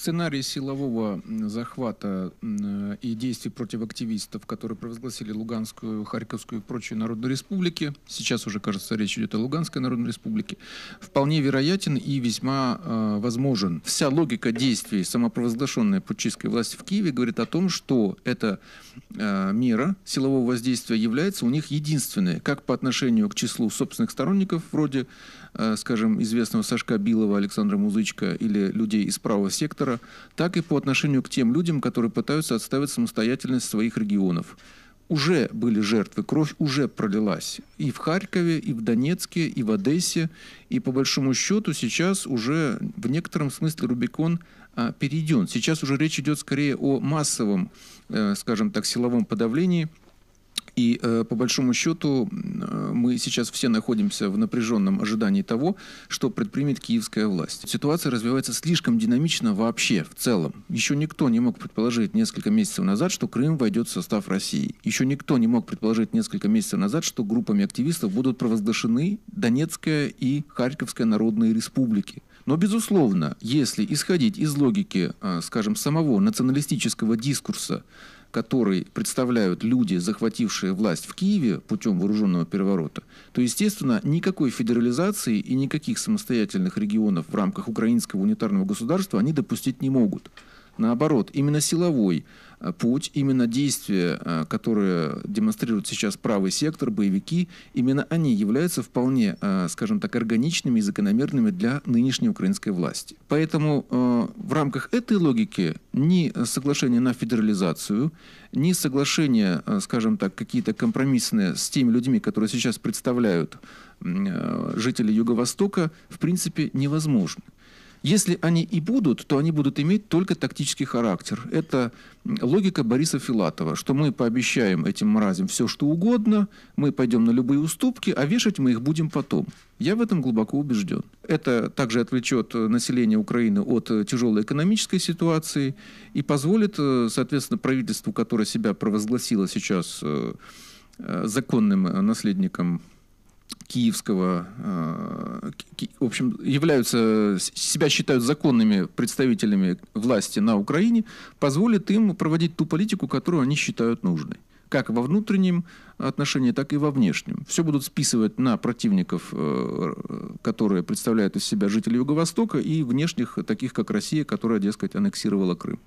Сценарий силового захвата э, и действий против активистов, которые провозгласили Луганскую, Харьковскую и прочие народные республики, сейчас уже, кажется, речь идет о Луганской народной республике, вполне вероятен и весьма э, возможен. Вся логика действий самопровозглашенной путчистской власти в Киеве говорит о том, что эта э, мера силового воздействия является у них единственной, как по отношению к числу собственных сторонников, вроде, э, скажем, известного Сашка Билова, Александра Музычка или людей из правого сектора, севера, так и по отношению к тем людям, которые пытаются отставить самостоятельность своих регионов. Уже были жертвы, кровь уже пролилась и в Харькове, и в Донецке, и в Одессе. И по большому счету сейчас уже в некотором смысле Рубикон а, перейден. Сейчас уже речь идет скорее о массовом, э, скажем так, силовом подавлении – и э, по большому счету э, мы сейчас все находимся в напряженном ожидании того, что предпримет киевская власть. Ситуация развивается слишком динамично вообще в целом. Еще никто не мог предположить несколько месяцев назад, что Крым войдет в состав России. Еще никто не мог предположить несколько месяцев назад, что группами активистов будут провозглашены Донецкая и Харьковская народные республики. Но, безусловно, если исходить из логики, э, скажем, самого националистического дискурса, который представляют люди, захватившие власть в Киеве путем вооруженного переворота, то, естественно, никакой федерализации и никаких самостоятельных регионов в рамках украинского унитарного государства они допустить не могут. Наоборот, именно силовой э, путь, именно действия, э, которые демонстрируют сейчас правый сектор, боевики, именно они являются вполне, э, скажем так, органичными и закономерными для нынешней украинской власти. Поэтому в рамках этой логики ни соглашение на федерализацию, ни соглашение, скажем так, какие-то компромиссные с теми людьми, которые сейчас представляют жителей Юго-Востока, в принципе, невозможно. Если они и будут, то они будут иметь только тактический характер. Это логика Бориса Филатова, что мы пообещаем этим мразям все, что угодно, мы пойдем на любые уступки, а вешать мы их будем потом. Я в этом глубоко убежден. Это также отвлечет население Украины от тяжелой экономической ситуации и позволит, соответственно, правительству, которое себя провозгласило сейчас э, законным наследником киевского, э, в общем, являются, себя считают законными представителями власти на Украине, позволит им проводить ту политику, которую они считают нужной. Как во внутреннем отношении, так и во внешнем. Все будут списывать на противников, э, которые представляют из себя жители Юго-Востока, и внешних, таких как Россия, которая, дескать, аннексировала Крым.